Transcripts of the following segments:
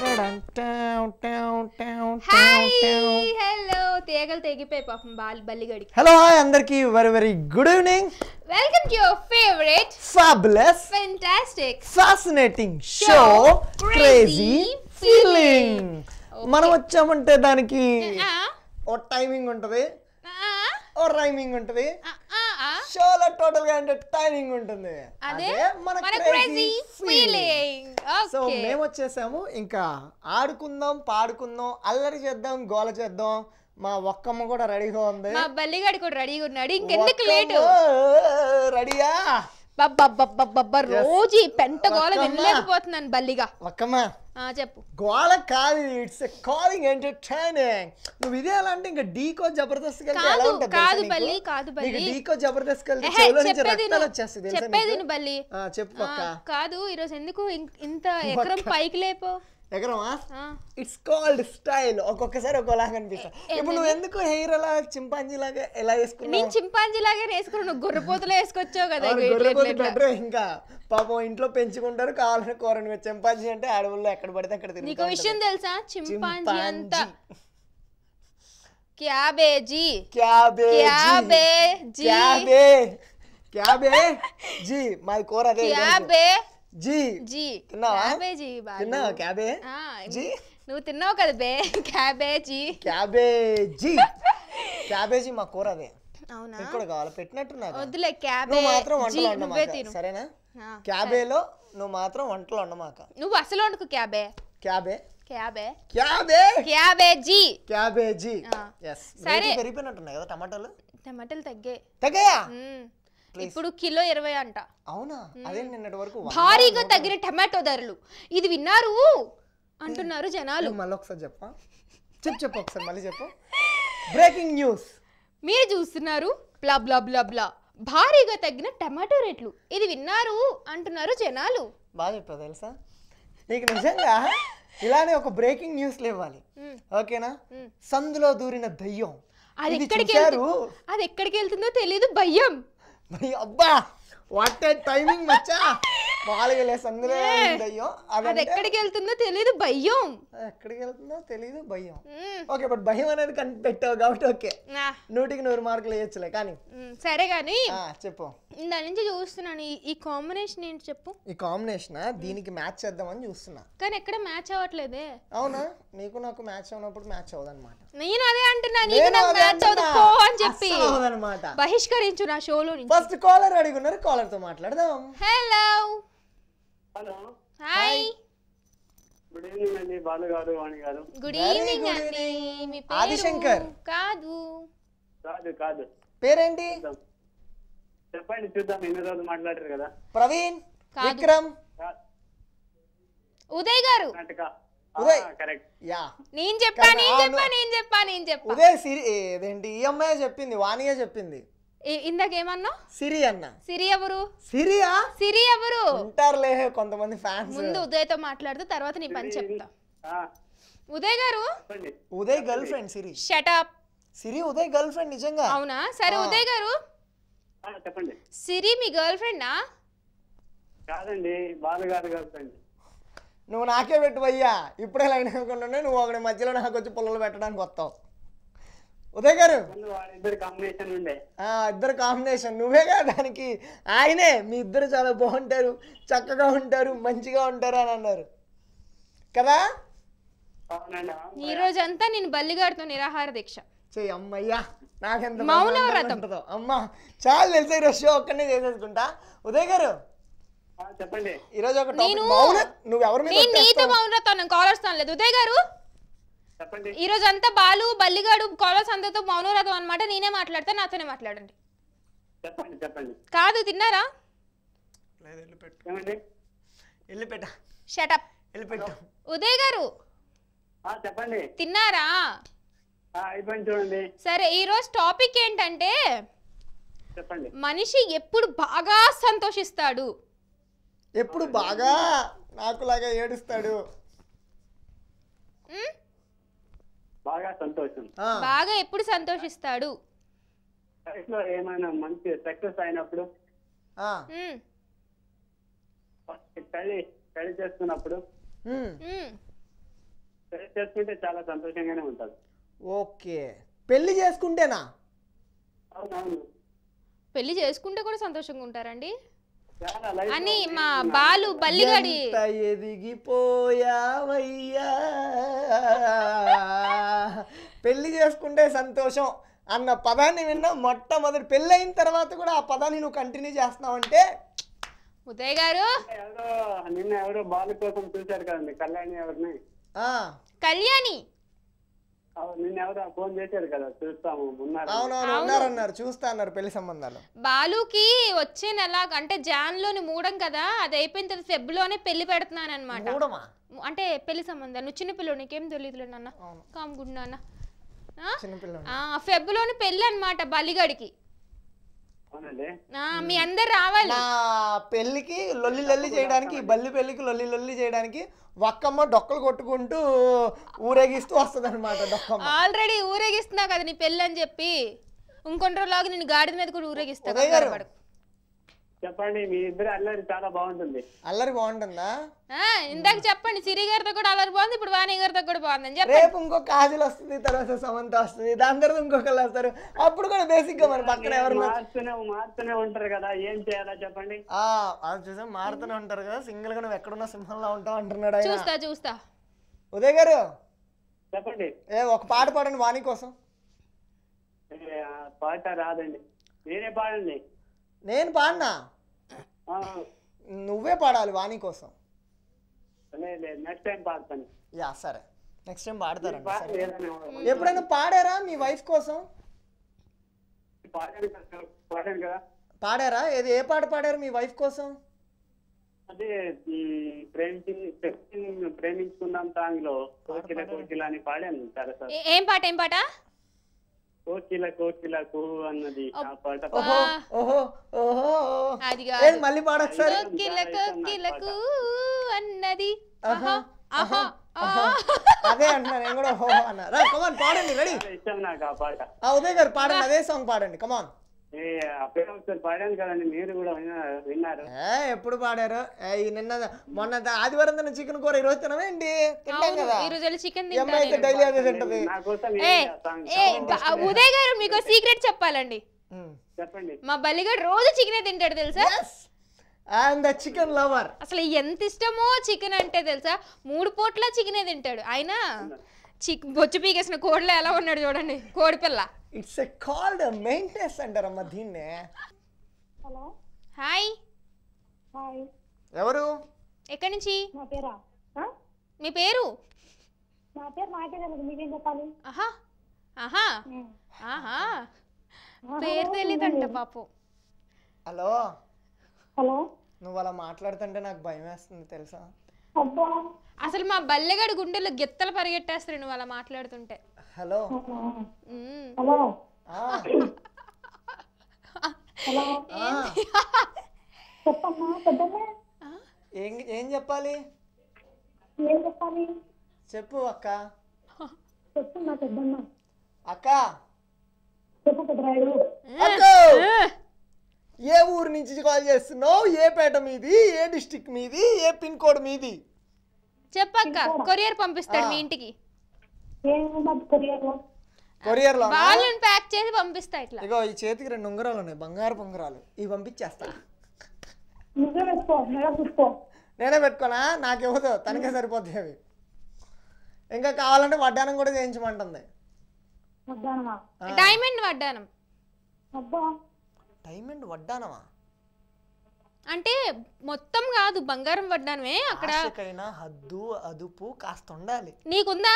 Hello తేగలు తెగిపోయి పాపం బాల్ బల్లిగడికి హలో హాయ్ అందరికీ very very good evening welcome to your favourite fabulous fantastic fascinating show crazy feeling మనం వచ్చామంటే దానికి uh-huh. ఒక టైమింగ్ ఉంటుంది ఓ రైమింగ్ ఉంటుంది షోలో టోటల్ గా అంటే టైమింగ్ ఉంటుంది అదే మన క్రేజీ ఫీలింగ్ సో మేము వచ్చేసాము ఇంకా ఆడుకుందాం పాడుకుందాం అల్లరి చేద్దాం గోల చేద్దాం మా ఒక్కమ్మ కూడా రెడీగా ఉంది మా బల్లిగాడి కూడా రెడీగా ఉన్నాడు ఇంకెందుకు లేటు రెడీయా బబ్బబ్బబ్బబ్బ రోజు పెంట గోల వినలేకపోతున్నాను బల్లిగా ఒక్కమ్మ చెప్పు గోళ కాదు ఇట్స్ కాలింగ్ ఎంటర్టైనింగ్ నువ్వు ఇదే అలా అంటే ఇంకా డీకో జబర్దస్త్ కాదు బల్లి కాదు బల్లి డీకో జబర్దస్త్ చెప్పేది బల్లి చెప్పు కాదు ఈరోజు ఎందుకు ఇంత ఎకరం పైకి లేపో ఎగరమా ఇట్స్ కాల్డ్ స్టైల్ ఒక్కొక్కసారి ఒక్కోలాగా అనిపిస్తా ఇప్పుడు నువ్వు ఎందుకు హెయిర్ అలా చింపాంజీ లాగా ఎలా వేసుకున్నావు నేను చింపాంజీ లాగే వేసుకున్నాను నువ్వు గొర్రెపోతులు వేసుకొచ్చావు కదా గొర్రెపోతు బెటర్ ఇంకా పాపం ఇంట్లో పెంచుకుంటారు కావాలని కూరని చింపాంజీ అంటే అడవుల్లో ఎక్కడ పడితే అక్కడ నీకు విషయం తెలుసా చింపాంజీ అంతా క్యాబేజీ క్యాబేజీ క్యాబే జీ మాది కూర అదే క్యాబే జీ జీ క్యాబేజీ నువ్వు తిన్నావు కదా బే క్యాబేజీ క్యాబేజీ క్యాబేజీ మా కూర అదే అవునా ఇక్కడ కావాలి పెట్టినట్టున్నారు వద్దులే క్యాబే మాత్రం వంటలు వండమాక సరేనా క్యాబేలో నువ్వు మాత్రం వంటలు వండమాక నువ్వు అసలు వండుకు క్యాబే క్యాబే క్యాబే క్యాబే క్యాబేజీ క్యాబేజీ సరే పెరిగిపోయినట్టున్నాయి కదా టమాటాలు టమాటాలు తగ్గే తగ్గాయా ఇప్పుడు కిలో ఇరవై అంట అవునా అదే భారీగా తగ్గిన టమాటో ధరలు ఇది విన్నారు అంటున్నారు జనాలు మళ్ళీ ఒకసారి చెప్పా చెప్పు చెప్పు ఒకసారి మళ్ళీ చెప్పు బ్రేకింగ్ న్యూస్ మీరు చూస్తున్నారు బ్లా బ్లా బ్లా బ్లా భారీగా తగ్గిన టమాటో రేట్లు ఇది విన్నారు అంటున్నారు జనాలు బాగా చెప్పావు తెలుసా నీకు నిజంగా ఇలానే ఒక బ్రేకింగ్ న్యూస్ లేవాలి ఓకేనా సందులో దూరిన దయ్యం అది ఎక్కడికి అది ఎక్కడికి వెళ్తుందో తెలియదు భయం भाई अब्बा व्हाट टाइमिंग मच्छा మామూలుగా లేసి ఎక్కడికి వెళ్తుందో తెలియదు భయం ఎక్కడికి వెళ్తుందో తెలియదు భయం ఓకే బట్ భయం అనేది కనిపెట్టావు కాబట్టి ఓకే నూటికి నూరు మార్కులు వేయచ్చులే కానీ సరే కానీ చెప్పు దాని నుంచి చూస్తున్నాను ఈ కాంబినేషన్ ఏంటి చెప్పు ఈ కాంబినేషన్ దీనికి మ్యాచ్ చేద్దామని చూస్తున్నా కానీ ఎక్కడ మ్యాచ్ అవ్వట్లేదే అవునా నీకు నాకు మ్యాచ్ అవునప్పుడు మ్యాచ్ అవ్వదు అనమాట నేను అదే అంటున్నా నీకు నాకు మ్యాచ్ అవ్వదు పో అని చెప్పి బహిష్కరించు నా షోలో ఫస్ట్ కాలర్ అడిగి ఉన్నారు కాలర్ తో మాట్లాడదాం hello hello hi good evening అండి బాలు గారు వాణి గారు గుడ్ ఈవినింగ్ అండి మీ పేరు ఆదిశంకర్ కాదు కాదు కాదు పేరేంటి చెప్పండి చూద్దాం ఎన్ని రోజులు మాట్లాడారు కదా ప్రవీణ్ విక్రమ్ ఉదయ్ గారు ఉదయ్ యా నేను చెప్పా నేను చెప్పా నేను చెప్పాను నేను చెప్పా ఉదయ్ సిరి ఏదేంటి ఈ అమ్మాయి చెప్పింది వాణియే చెప్పింది ఇందాక ఏమన్నా సిరి అన్న సిరి ఎవరు సిరియా సిరి ఎవరు ఉంటారులే కొంతమంది ఫ్యాన్స్ ముందు ఉదయ్తో మాట్లాడుతూ తర్వాత నీ పని చెప్తా ఉదయ్ గారు Uday girlfriend Siri shut up Siri Uday girlfriend నిజంగా అవునా సరే ఉదయ్ గారు చెప్పండి సిరి మీ గర్ల్ ఫ్రెండా కాదండి బాలుగారు గర్ల్ ఫ్రెండ్ నువ్వు నాకే పెట్టువయ్యా ఇప్పుడే లైన్ అనుకుంటున్నావు నువ్వు ఒకటి మధ్యలో నాకు వచ్చి పుల్లలు పెట్టడానికి వస్తావు ఉదయ్ గారు ఇద్దరు కాంబినేషన్ నువ్వేగా దానికి ఆయనే మీ ఇద్దరు చాలా బాగుంటారు చక్కగా ఉంటారు మంచిగా ఉంటారు అని అన్నారు కదా ఈ రోజు అంతా నేను బల్లిగాడుతో నిరాహార దీక్ష చెయ్యి అమ్మయ్యా నాకెంత మౌన వ్రతం అమ్మా చాలా తెలిసే రోజు ఒక్కనే చేసేసుకుంటా ఉదయ్ గారు చెప్పండి ఈరోజు ఒక నేను నువ్వు ఎవరు నేను నీతో మౌన వ్రతం కాలర్స్ లేదు ఉదయ్ గారు ఈ రోజు అంతా బాలు బల్లిగాడు కాలర్స్ అందరితో మౌనవ్రతం అనమాట నేనే మాట్లాడతా నాతోనే మాట్లాడండి చెప్పండి చెప్పండి కాదు తిన్నారా ఉదయ్ గారు చెప్పండి తిన్నారా సరే ఈ రోజు టాపిక్ ఏంటంటే మనిషి ఎప్పుడు బాగా సంతోషిస్తాడు ఎప్పుడు బాగా నాకు ఏడుస్తాడు బాగా సంతోషం బాగా ఎప్పుడు సంతోషిస్తాడు లైఫ్ లో ఏమైనా మంచి సక్సెస్ అయినప్పుడు పెళ్లి పెళ్లి చేస్తున్నప్పుడు పెళ్లి చేసుకుంటే చాలా సంతోషంగానే ఉంటాడు ఓకే పెళ్లి చేసుకుంటేనా అవునవును పెళ్లి చేసుకుంటే కూడా సంతోషంగా ఉంటారండి అని మా బాలు బల్లిగడి ఎదిగిపోయావయ్యా పెళ్లి చేసుకుంటే సంతోషం అన్న పదాన్ని విన్నా మొట్టమొదటి పెళ్ళి అయిన తర్వాత కూడా ఆ పదాన్ని నువ్వు కంటిన్యూ అంటే ఉదయ్ గారు నిన్న ఎవరో బాలు కోసం చూశారు కదండి కళ్యాణి ఎవరిని కళ్యాణి బాలుకి వచ్చే నెల అంటే జాన్ లోని మూడం కదా అది అయిపోయిన తర్వాత ఫెబ్ లోనే పెళ్లి పెడుతున్నాను అనమాట అంటే పెళ్లి సంబంధాలు చిన్న పిల్లలు నీకేం తెలియదు నాన్న కామ్ గుడ్ నాన్న ఫెబ్ లోని పెళ్లి అనమాట బలిగడికి మీ అందరు రావాలి నా పెళ్ళికి లొల్లి లొల్లి చేయడానికి బల్లి పెళ్ళికి లొల్లి లొల్లి చేయడానికి ఒక్కమ్మ డొక్కలు కొట్టుకుంటూ ఊరేగిస్తూ వస్తుంది అనమాట ఆల్రెడీ ఊరేగిస్తున్నా కదా నీ పెళ్ళి అని చెప్పి ఇంకొంటి రోజులాగా నేను గాడిద మీద కూడా ఊరేగిస్తాను చెప్పండి మీ ఇద్దరు అల్లరి చాలా బాగుంటుంది అల్లరి బాగుంటుందా ఇందాక చెప్పండి సిరి గారితో కూడా అల్లరి బాగుంది ఇప్పుడు వాణి గారితో కూడా బాగుంది రేపు ఇంకో కాజల్ వస్తుంది తర్వాత సమంత వస్తుంది దాని తర్వాత ఇంకొకళ్ళు వస్తారు అప్పుడు కూడా బేసిక్ గా మన పక్కన ఎవరు మారుతూనే మారుతూనే ఉంటారు కదా ఏం చేయాలా చెప్పండి ఆ చూసాం మారుతూనే ఉంటారు కదా సింగిల్ గా నువ్వు ఎక్కడున్నా సింహంలో ఉంటావు అంటున్నాడు చూస్తా చూస్తా ఉదయ్ గారు చెప్పండి ఏ ఒక పాట పాడండి వాణి కోసం పాట రాదండి నేనే పాడండి నేను పాడినా నువ్వే పాడాలి వాణి కోసం యా సరే నెక్స్ట్ టైం పాడతారండి ఎప్పుడైనా పాడారా మీ వైఫ్ కోసం పాడారా ఏది ఏ పాట పాడారు మీ వైఫ్ కోసం అదే సార్ ఏం పాట ఏం పాట అన్నది అదే పాడండి రెడీ నాకు ఆ పాట ఉదయ్ గారు పాడండి అదే సాంగ్ పాడండి కమాన్ ఎప్పుడు పాడారు నిన్న మొన్న ఆదివారం తిన్న చికెన్ కూర ఈ తినవేండి ఈ చికెన్ ఉదయ్ గారు మీకు సీక్రెట్ చెప్పాలండి చెప్పండి మా బలిగాడు రోజు చికెన్ తింటాడు తెలుసా అండ్ చికెన్ లవర్ అసలు ఎంత ఇష్టమో చికెన్ అంటే తెలుసా మూడు పూట్ల చికెన్ తింటాడు అయినా చిక్ బొచ్చు పీకేసిన కోడిలో ఎలా ఉన్నాడు చూడండి కోడి పిల్ల ఇట్స్ కాల్డ్ మెయింటెనెన్స్ అంటారమ్మ దీన్నే హలో హాయ్ హాయ్ ఎవరు ఎక్కడి నుంచి నా పేరా మీ పేరు నా పేరు నాకే తెలియదు మీకేం చెప్పాలి ఆహా ఆహా ఆహా పేరు తెలియదంట పాపం హలో హలో నువ్వు అలా మాట్లాడుతుంటే నాకు భయం వేస్తుంది తెలుసా అసలు మా బల్లెగాడి గుండెలు గిత్తలు పరిగెట్టేస్తారు నువ్వు అలా మాట్లాడుతుంటే హలో ఏం చెప్పాలి ఏం చెప్పాలి చెప్పు అక్క అక్క ఏ ఊరు నుంచి కాల్ చేస్తున్నావు ఏ పేట మీది ఏ డిస్టిక్ మీది ఏ పిన్ కోడ్ మీది చెప్పక్క కొరియర్ పంపిస్తాడు మీ ఇంటికి కొరియర్ లో బాలుని ప్యాక్ చేసి పంపిస్తా ఇట్లా ఇగో ఈ చేతికి రెండు ఉంగరాలు ఉన్నాయి బంగారు ఉంగరాలు ఇవి పంపించేస్తా నేనే పెట్టుకోనా నాకేవదో తనకే సరిపోతాయి అవి ఇంకా కావాలంటే వడ్డానం కూడా చేయించమంటుంది డైమండ్ వడ్డానం డైమండ్ వడ్డానమా అంటే మొత్తం కాదు బంగారం పడ్డానమే అక్కడ హద్దు అదుపు కాస్త ఉండాలి నీకుందా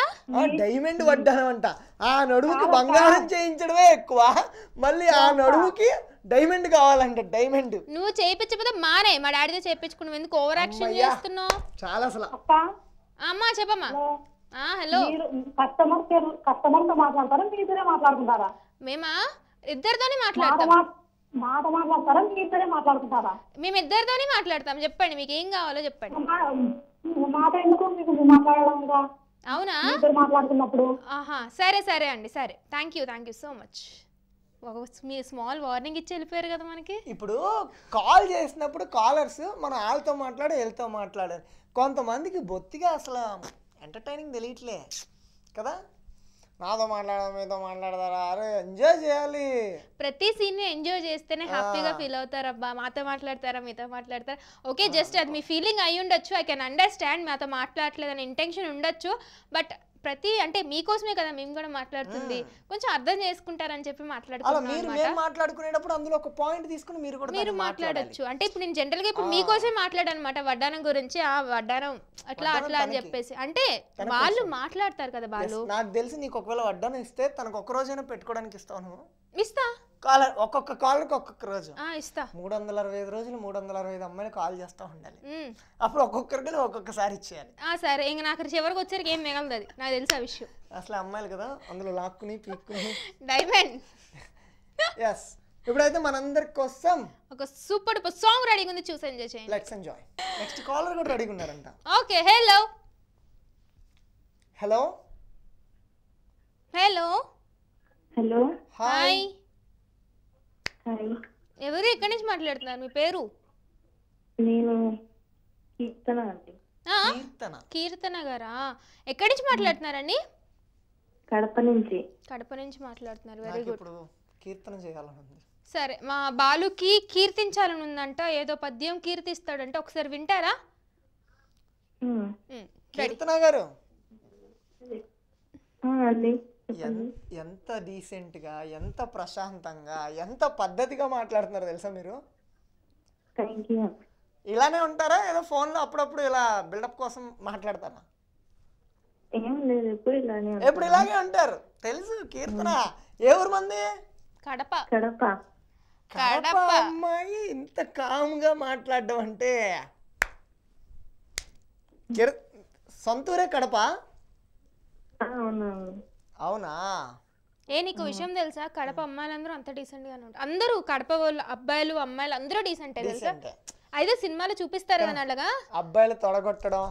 డైమండ్ పడ్డాను అంట ఆ నడువుకి బంగారం చేయించడమే ఎక్కువ మళ్ళీ ఆ నడువుకి డైమండ్ కావాలంట డైమండ్ నువ్వు చేయించకపోతే మానే మా డాడీతో చేయించుకున్నావు ఎందుకు ఓవర్ యాక్షన్ చేస్తున్నావు చాలా అసలు అమ్మా చెప్పమ్మా హలో కస్టమర్ కస్టమర్ తో మాట్లాడతారా ఇద్దరే మాట్లాడుకుంటారా మేమా ఇద్దరితోనే మాట్లాడతాం మేమిద్దరితోనే మాట్లాడతాం చెప్పండి మీకు ఏం కావాలో చెప్పండి అవునా మాట్లాడుతున్నప్పుడు ఆహా సరే సరే అండి సరే thank you thank you so much ఒక మీ స్మాల్ వార్నింగ్ ఇచ్చి వెళ్ళిపోయారు కదా మనకి ఇప్పుడు కాల్ చేసినప్పుడు కాలర్స్ మనం వాళ్ళతో మాట్లాడి వీళ్ళతో మాట్లాడారు కొంతమందికి బొత్తిగా అసలు ఎంటర్టైనింగ్ తెలియట్లే కదా నాతో మాట్లాడదాం మీతో మాట్లాడతారా అరే ఎంజాయ్ చేయాలి ప్రతి సీన్ ని ఎంజాయ్ చేస్తేనే హ్యాపీగా ఫీల్ అవుతారబ్బా మాతో మాట్లాడతారా మీతో మాట్లాడతారా ఓకే జస్ట్ అది మీ ఫీలింగ్ అయి ఉండొచ్చు ఐ కెన్ అండర్స్టాండ్ మాతో మాట్లాడలేదని ఇంటెన్షన్ ఉండొచ్చు బట్ ప్రతి అంటే మీకోసమే కదా మేము కూడా మాట్లాడుతుంది కొంచెం అర్థం చేసుకుంటారని చెప్పి మాట్లాడుకుంటాం మాట్లాడుకునేటప్పుడు అందులో ఒక పాయింట్ తీసుకుని మీరు కూడా మీరు మాట్లాడచ్చు అంటే ఇప్పుడు నేను జనరల్ గా ఇప్పుడు మీకోసమే మాట్లాడనమాట వడ్డానం గురించి ఆ వడ్డానం అట్లా అట్లా అని చెప్పేసి అంటే వాళ్ళు మాట్లాడతారు కదా వాళ్ళు నాకు తెలిసి నీకు ఒకవేళ వడ్డానం ఇస్తే తనకు ఒక రోజైనా పెట్టుకోవడానికి ఇస్తాను ఇస్తా కాలర్ ఒక్కొక్క కాలర్కి ఒక్కొక్క రోజు ఇస్తా మూడు వందల అరవై ఐదు రోజులు మూడు వందల అరవై ఐదు అమ్మాయిలు కాల్ చేస్తూ ఉండాలి అప్పుడు ఒక్కొక్కరికి ఒక్కొక్కసారి ఇచ్చేయాలి సరే ఇంకా నాకు చివరికి వచ్చరికి ఏం మిగలదు అది నాకు తెలుసు ఆ విషయం అసలు అమ్మాయిలు కదా అందులో లాక్కుని పీక్కుని డైమండ్ ఎస్ ఇప్పుడైతే మనందరి కోసం ఒక సూపర్ డూపర్ సాంగ్ రెడీగా ఉంది చూసి ఎంజాయ్ చేయండి లెట్స్ ఎంజాయ్ నెక్స్ట్ కాలర్ కూడా రెడీగా ఉన్నారంట okay hello hello hello hello hi ఎవరు ఎక్కడి నుంచి మాట్లాడుతున్నారు మీ పేరు నేను కీర్తన అండి కీర్తన గారా ఎక్కడి నుంచి మాట్లాడుతున్నారండి కడప నుంచి కడప నుంచి మాట్లాడుతున్నారు వెరీ గుడ్ కీర్తన చేయాలనుంది సరే మా బాలుకి కీర్తించాలని ఉందంట ఏదో పద్యం కీర్తిస్తాడంట ఒకసారి వింటారా కీర్తన గారు అండి ఎంత డీసెంట్గా ఎంత ప్రశాంతంగా ఎంత పద్ధతిగా మాట్లాడుతున్నారు తెలుసా మీరు ఇలానే ఉంటారా ఏదో ఫోన్ లో అప్పుడప్పుడు ఇలా బిల్డప్ కోసం మాట్లాడతారా ఎప్పుడు ఇలాగే ఉంటారు తెలుసు కీర్తన ఏ ఊరు మంది కడప కడప కడప అమ్మాయి ఇంత కామ్ గా మాట్లాడడం అంటే సొంతూరే కడప అవును అవునా ఏ నీకు విషయం తెలుసా కడప అమ్మాయిలందరూ అంత డీసెంట్ గా ఉంటారు అందరూ కడప వాళ్ళు అబ్బాయిలు అమ్మాయిలు అందరూ డీసెంట్ తెలుసా అయితే సినిమాలు చూపిస్తారు కదా అలాగా అబ్బాయిలు తొడగొట్టడం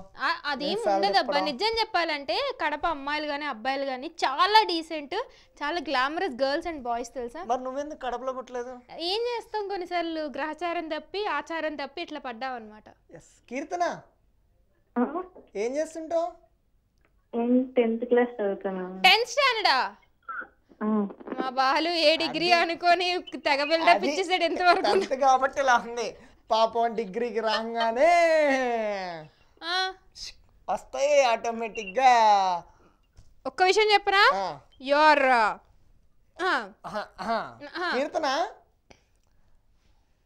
ఏం ఉండదు అబ్బా నిజం చెప్పాలంటే కడప అమ్మాయిలు కానీ అబ్బాయిలు కానీ చాలా డీసెంట్ చాలా గ్లామరస్ గర్ల్స్ అండ్ బాయ్స్ తెలుసా మరి నువ్వెందుకు కడపలో పుట్టలేదు ఏం చేస్తాం కొన్నిసార్లు గ్రహచారం తప్పి ఆచారం తప్పి ఇట్లా పడ్డావు అనమాట కీర్తన ఏం చేస్తుంటావు టెన్త్ క్లాస్ మా బాలు ఏ డిగ్రీ అనుకొని తెగ బిల్డప్ ఇచ్చేసాడు వరకు కాబట్టి ఇలా ఉంది పాపం డిగ్రీకి రాగానే వస్తాయి ఆటోమేటిక్ గా ఒక్క విషయం చెప్పరా యోర్ కీర్తన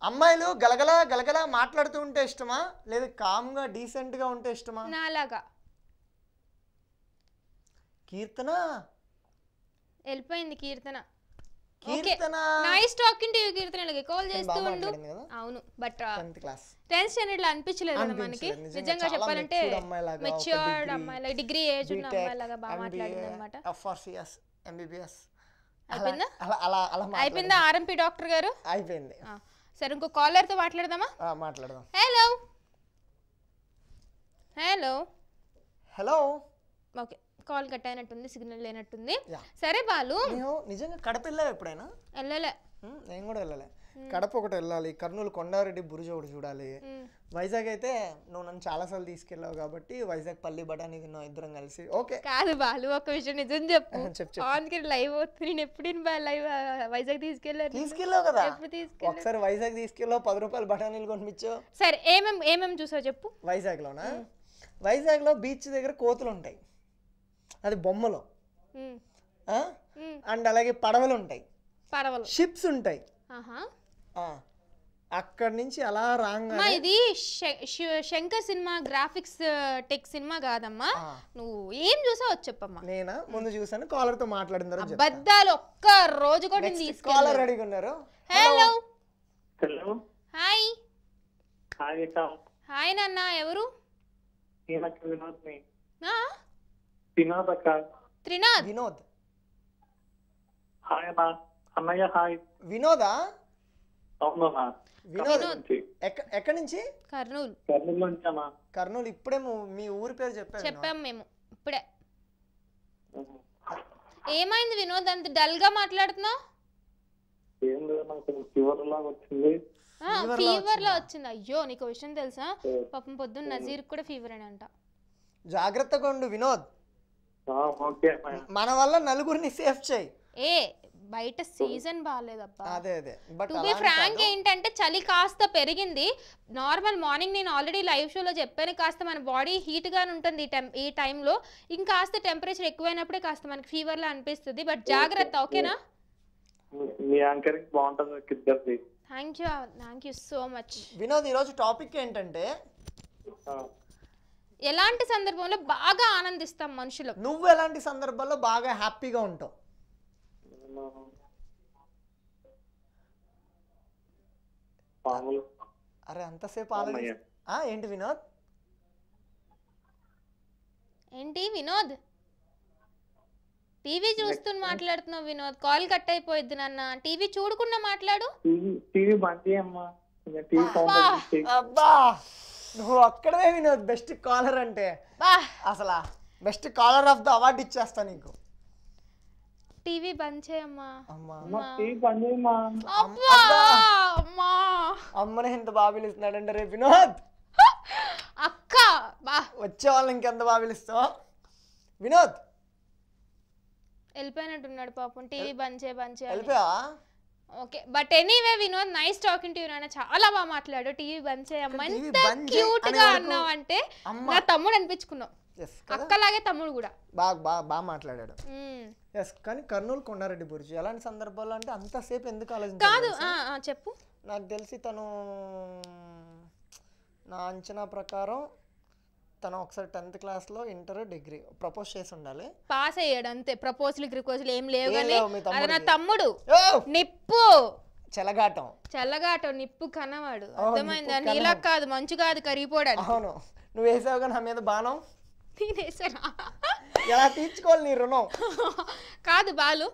అమ్మాయిలు గలగల గలగల మాట్లాడుతూ ఉంటే ఇష్టమా లేదు కామ్గా గా ఉంటే ఇష్టమా నాలాగా కీర్తన వెళ్ళిపోయింది కీర్తన కాల్ చేస్తూ ఉండు అవును బట్ క్లాస్ లా అనిపించలేదు మనకి నిజంగా చెప్పాలంటే మెచ్యూర్డ్ అమ్మాయి డిగ్రీ ఏజ్ ఉన్న అమ్మాయి అలా అలా ఆర్ఎంపీ డాక్టర్ గారు అయిపోయింది సరే ఇంకో మాట్లాడదామా hello hello hello okay call cut అయినట్టుంది సిగ్నల్ లేనట్టుంది సరే బాలు నిజంగా కడప వెళ్ళావు ఎప్పుడైనా వెళ్ళలే నేను కూడా వెళ్ళలే కడప ఒకటి వెళ్ళాలి కర్నూలు కొండారెడ్డి బురుజ ఒకటి చూడాలి వైజాగ్ అయితే నువ్వు నన్ను చాలాసార్లు తీసుకెళ్ళావు కాబట్టి వైజాగ్ పల్లి బఠానీ తిన్నావు ఇద్దరం కలిసి ఓకే కాదు బాలు ఒక విషయం నిజం చెప్పు ఆన్ కి లైవ్ నేను ఎప్పుడు లైవ్ వైజాగ్ తీసుకెళ్ళారు తీసుకెళ్ళావు కదా ఒకసారి వైజాగ్ తీసుకెళ్ళావు పది రూపాయలు బఠానీలు కొనిపించావు సరే ఏమేమి ఏమేమి చూసావు చెప్పు వైజాగ్ లోనా వైజాగ్ లో బీచ్ దగ్గర కోతులు ఉంటాయి అది బొమ్మలు అండ్ అలాగే పడవలు ఉంటాయి పడవలు షిప్స్ ఉంటాయి అక్కడ నుంచి అలా రాంగ్ ఇది Shankar cinema graphics tech cinema కాదమ్మా నువ్వు ఏం చూసావు చెప్పమ్మా నేనా ముందు చూసాను కాలర్ తో మాట్లాడినారు అబద్ధాలు ఒక్క రోజు కూడా కాలర్ రెడీగా ఉన్నారు హలో హలో హాయ్ హాయ్ నాన్న ఎవరు అక్క త్రినాథ్ వినోద్ హాయ్ అమ్మా అన్నయ్య హాయ్ వినోదా అవునమ్మా వినోద్ ఎక్కడి నుంచి కర్నూలు కర్నూలు నుంచి అమ్మా కర్నూలు ఇప్పుడే మీ ఊరి పేరు చెప్పారు చెప్పాం మేము ఇప్పుడే mm-hmm. ఏమైంది వినోద్ అంత డల్ గా మాట్లాడుతున్నావు ఫీవర్ ఫీవర్ లో వచ్చింది అయ్యో నీకు విషయం తెలుసా mm. పాపం పొద్దున్న mm. నజీర్ కూడా ఫీవర్ అని అంట జాగ్రత్తగా ఉండు వినోద్ మన వల్ల నలుగురిని సేఫ్ చేయి ఏ బయట సీజన్ బాగాలేదబ్బా అదే అదే బట్ టు బి ఫ్రాంక్ ఏంటంటే చలి కాస్త పెరిగింది నార్మల్ మార్నింగ్ నేను ఆల్రెడీ లైవ్ షోలో చెప్పాను కాస్త మన బాడీ హీట్ గా ఉంటుంది ఈ టైంలో ఇంకాస్త టెంపరేచర్ ఎక్కువైనప్పుడే కాస్త మనకి లా అనిపిస్తుంది బట్ జాగ్రత్త ఓకేనా బాగుంటుంది thank you thank you so much Vinod ఈరోజు టాపిక్ ఏంటంటే ఎలాంటి సందర్భంలో బాగా ఆనందిస్తాం మనుషులు నువ్వు ఎలాంటి సందర్భాల్లో బాగా హ్యాపీగా ఉంటావు అరే అంతసేపు ఆలోచిస్తా ఏంటి వినోద్ ఏంటి వినోద్ టీవీ చూస్తూ మాట్లాడుతున్నావు వినోద్ కాల్ కట్ అయిపోయింది నాన్న టీవీ చూడకుండా మాట్లాడు టీవీ బంద్ అమ్మా టీవీ అబ్బా నువ్వు ఒక్కడవే వినోద్ బెస్ట్ కాలర్ అంటే అసలు best caller of the award ఇచ్చేస్తా నీకు టీవీ బంద్ చేయమ్మా అమ్మని ఎంత బాగా పిలుస్తున్నాడంటే రేపు వినోద్ అక్క వచ్చే వాళ్ళు ఇంకెంత బాగా పిలుస్తావు వినోద్ వెళ్ళిపోయినట్టున్నాడు పాపం టీవీ బంద్ చేయ బంద్ చేయ okay but anyway Vinod nice talking to you నాన్న చాలా బాగా మాట్లాడు టీవీ బంద్ చేయమ్మా క్యూట్ గా అన్నావు అంటే నా తమ్ముడు అనిపించుకున్నావు అక్కలాగే తమ్ముడు కూడా బాగా బాగా బాగా మాట్లాడాడు ఎస్ కానీ కర్నూలు కొండారెడ్డి గురించి ఎలాంటి సందర్భాల్లో అంటే అంతసేపు ఎందుకు ఆలోచించారు కాదు చెప్పు నాకు తెలిసి తను నా అంచనా ప్రకారం తను ఒకసారి టెన్త్ క్లాస్ లో ఇంటర్ డిగ్రీ ప్రపోజ్ చేసి ఉండాలి పాస్ అయ్యాడు అంతే ప్రపోజ్లు రిక్వెస్ట్లు ఏం లేవు కానీ నా తమ్ముడు నిప్పు చెలగాటం చెలగాటం నిప్పు కనవాడు అర్థమైందా నీలా కాదు మంచు కాదు కరిగిపోడా అవును నువ్వు కానీ నా మీద బాణం ఎలా తీర్చుకోవాలి నీ రుణం కాదు బాలు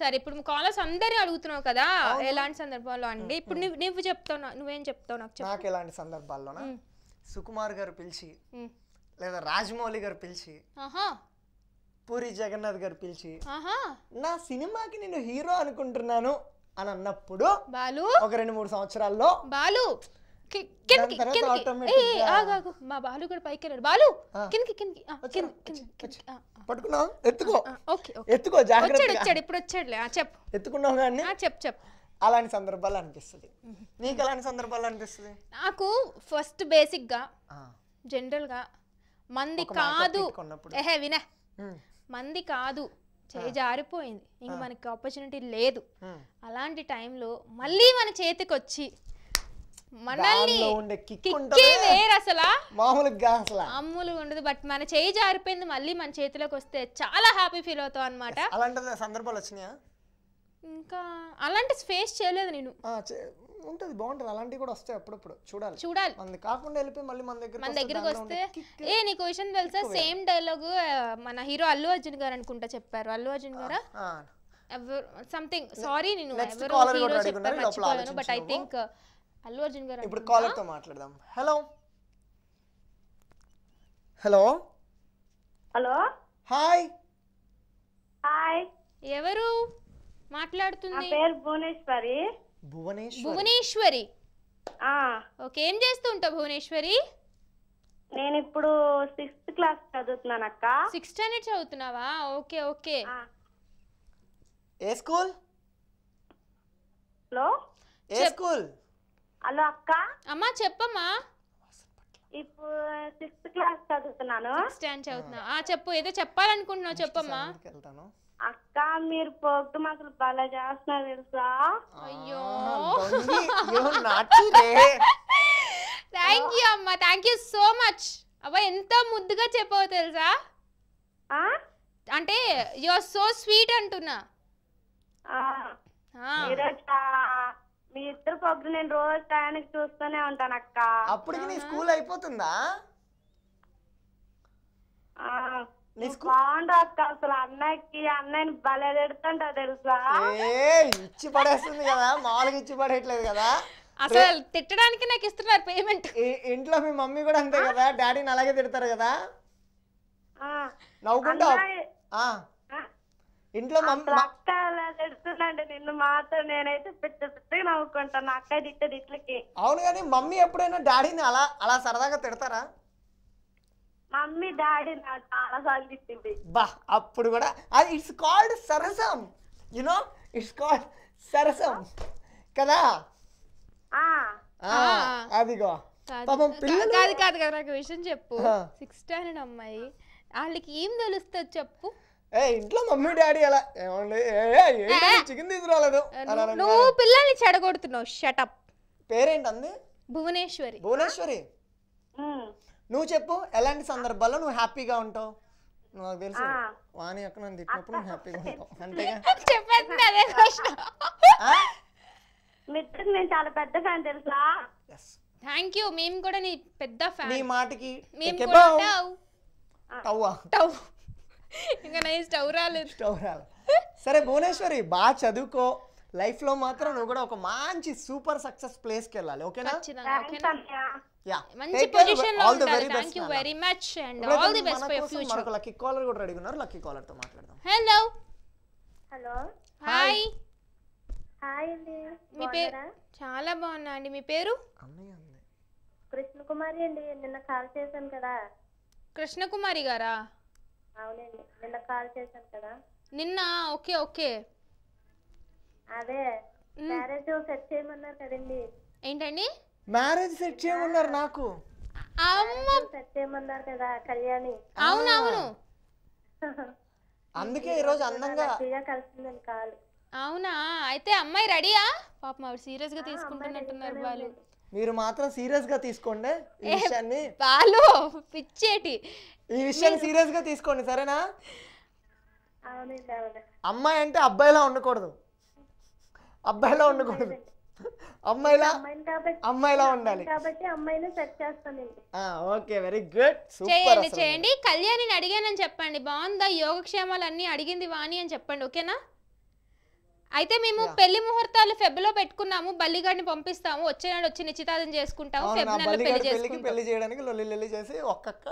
సరే ఇప్పుడు కాలర్స్ అందరూ అడుగుతున్నావు కదా ఎలాంటి సందర్భాల్లో అండి ఇప్పుడు నువ్వు చెప్తావు నువ్వేం చెప్తావు నాకు నాకు ఎలాంటి సందర్భాల్లోనా సుకుమార్ గారు పిలిచి లేదా రాజమౌళి గారు పిలిచి పూరి జగన్నాథ్ గారు పిలిచి నా సినిమాకి నేను హీరో అనుకుంటున్నాను అని అన్నప్పుడు బాలు ఒక రెండు మూడు సంవత్సరాల్లో బాలు మా బాలు కూడా పైకి వెళ్ళాడు బాలు కిందకి కిందకి పట్టుకున్నావు ఎత్తుకో ఎత్తుకో జాగ్రత్త వచ్చాడు ఇప్పుడు వచ్చాడులే చెప్పు ఎత్తుకున్నావు కానీ చెప్పు చెప్పు అలాంటి సందర్భాలు అనిపిస్తుంది నీకు అలాంటి సందర్భాలు అనిపిస్తుంది నాకు ఫస్ట్ బేసిక్ బేసిక్గా జనరల్గా మంది కాదు ఏహే వినే మంది కాదు చేయి జారిపోయింది ఇంక మనకి ఆపర్చునిటీ లేదు అలాంటి టైంలో మళ్ళీ మన చేతికి వచ్చి మనల్ని వేరు అసలు మామూలుగా అసలు ఉండదు బట్ మన చేయి జారిపోయింది మళ్ళీ మన చేతిలోకి వస్తే చాలా హ్యాపీ ఫీల్ అవుతాం అనమాట అలాంటి సందర్భాలు వచ్చినాయా ఇంకా అలాంటి ఫేస్ చేయలేదు నేను ఉంటది బాగుంటుంది అలాంటివి కూడా వస్తాయి అప్పుడప్పుడు చూడాలి చూడాలి మన కాకుండా వెళ్ళిపోయి మళ్ళీ మన దగ్గర మన దగ్గరకు వస్తే ఏ నీ క్వశ్చన్ తెలుసా సేమ్ డైలాగ్ మన హీరో అల్లు అర్జున్ గారు అనుకుంటా చెప్పారు అల్లు అర్జున్ గారు సంథింగ్ సారీ నేను చెప్పారు but I think Allu Arjun గారు ఇప్పుడు కాలర్ తో మాట్లాడదాం hello hello hello hi hi ఎవరు మాట్లాడుతుంది పేరు భువనేశ్వరి భువనేశ్వరి ఓకే ఏం చేస్తుంటా భువనేశ్వరి నేను ఇప్పుడు సిక్స్త్ క్లాస్ చదువుతున్నాను అక్క సిక్స్త్ స్టాండర్డ్ చదువుతున్నావా ఓకే ఓకే ఏ స్కూల్ హలో ఏ స్కూల్ హలో అక్క అమ్మా చెప్పమ్మా ఇప్పుడు సిక్స్త్ క్లాస్ చదువుతున్నాను సిక్స్త్ స్టాండ్ చెప్పు ఏదో చెప్పాలనుకుంటున్నావు చెప్పమ్మా అక్క మీరు పోగ్దు అసలు బాగా చేస్తున్నారు తెలుసా అయ్యో థ్యాంక్ యూ అమ్మ థ్యాంక్ యూ సో మచ్ అవ్వ ఎంత ముద్దుగా చెప్పావు తెలుసా అంటే యు ఆర్ సో స్వీట్ అంటున్నా మీ ఇద్దరు పొగ్గు నేను రోజు టయానికి చూస్తూనే ఉంటాను అక్క అప్పుడు నీ స్కూల్ అయిపోతుందా అన్నయ్యని భలే తెలుసా ఇచ్చి పడేస్తుంది కదా మామూలుగా ఇచ్చి పడేయట్లేదు కదా అసలు తిట్టడానికి నాకు ఇస్తున్నారు పేమెంట్ ఇంట్లో మీ మమ్మీ కూడా అంతే కదా డాడీని అలాగే తిడతారు కదా నవ్వుకుంటా ఇంట్లో అలా నిన్ను మాత్రం నేనైతే అక్క అవును కానీ మమ్మీ ఎప్పుడైనా డాడీని అలా అలా సరదాగా తిడతారా మమ్మీ డాడీ చాలా సార్లు తిట్టింది బా అప్పుడు కూడా అది ఇట్స్ కాల్డ్ సరసం యునో ఇట్స్ కాల్డ్ సరసం కదా అదిగో పాపం పిల్లలు కాదు కాదు కదా నాకు విషయం చెప్పు సిక్స్ స్టాండర్డ్ అమ్మాయి వాళ్ళకి ఏం తెలుస్తుంది చెప్పు ఏ ఇంట్లో మమ్మీ డాడీ అలా ఏమండి చికెన్ తీసుకురాలేదు నువ్వు పిల్లల్ని చెడగొడుతున్నావు షటప్ అంది భువనేశ్వరి భువనేశ్వరి నువ్వు చెప్పు ఎలాంటి సందర్భాల్లో నువ్వు హ్యాపీగా ఉంటావు నాకు తెలుసు వాణి అక్కడ నన్ను తిట్టినప్పుడు నువ్వు హ్యాపీగా ఉంటావు అంతేగా మిత్రుడు నేను చాలా పెద్ద ఫ్యాన్ తెలుసా థ్యాంక్ యూ మేము కూడా నీ పెద్ద ఫ్యాన్ నీ మాటకి మేము కూడా టవ్వా టవ్ ఇంకా నై స్టవ్ రాలేదు స్టవ్ సరే భువనేశ్వరి బాగా చదువుకో లైఫ్ లో మాత్రం నువ్వు కూడా ఒక మంచి సూపర్ సక్సెస్ ప్లేస్ కి వెళ్ళాలి ఓకేనా మంచి పొజిషన్ లో ఉంటారు thank you very much and all the best for your future lucky caller కూడా లక్కీ కాలర్ తో మాట్లాడదాం హలో హలో హాయ్ హాయ్ అండి మీ పేరు చాలా బాగున్నా అండి మీ పేరు అన్నయ్య అండి కృష్ణ కుమారి అండి నిన్న కాల్ చేశాను కదా కృష్ణ కుమారి గారా అవునండి నిన్న కాల్ చేశాను కదా నిన్న ఓకే ఓకే అదే మ్యారేజ్ సెట్ చేయమన్నారు కదండి ఏంటండి మ్యారేజ్ సెట్ చేయమన్నారు నాకు అవునవును అందుకే ఈరోజు అందంగా అవునా అయితే అమ్మాయి రెడీయా పాపం మా సీరియస్ గా తీసుకుంటున్నట్టున్నారు బాలు మీరు మాత్రం సీరియస్ గా తీసుకోండి ఈ విషయాన్ని బాలు పిచ్చేటి ఈ విషయాన్ని సీరియస్ గా తీసుకోండి సరేనా అమ్మాయి అంటే అబ్బాయిలా ఉండకూడదు అబ్బాయిలా ఉండకూడదు అమ్మాయిలా కాబట్టి ఓకే వెరీ గుడ్ చేయండి కళ్యాణిని అడిగానని చెప్పండి బాగుందా యోగక్షేమాలు అన్ని అడిగింది వాణి అని చెప్పండి ఓకేనా అయితే మేము పెళ్లి ముహూర్తాలు ఫెబ్లో పెట్టుకున్నాము బల్లిగాడిని పంపిస్తాము వచ్చేనాడు వచ్చి నిశ్చితార్థం చేసుకుంటాము చేయడానికి చేసి ఒక్కొక్క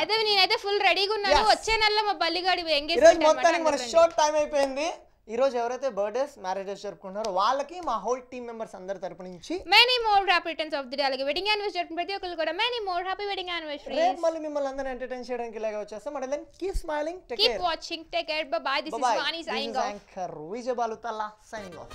అయితే నేనైతే ఫుల్ రెడీగా ఉన్నాను వచ్చే నెలలో మా బల్లిగాడి ఎంగేజ్ అయిపోయింది ఈరోజు ఎవరైతే బర్త్డేస్ మ్యారేజెస్ జరుపుకుంటున్నారో వాళ్ళకి మా హోల్ టీమ్ మెంబర్స్ అందరి తరపు నుంచి many more happy returns of the day అలాగే వెడ్డింగ్ యానివర్సరీ జరుపుకున్న ప్రతి ఒక్కరు కూడా many more happy wedding anniversary రేపు మళ్ళీ మిమ్మల్ని అందరిని ఎంటర్టైన్ చేయడానికి ఇలాగే వచ్చేస్తాం మరి then keep smiling take care watching take care bye bye this is Vani signing off thank you Vijay బాలుతల్లా సైనింగ్ ఆఫ్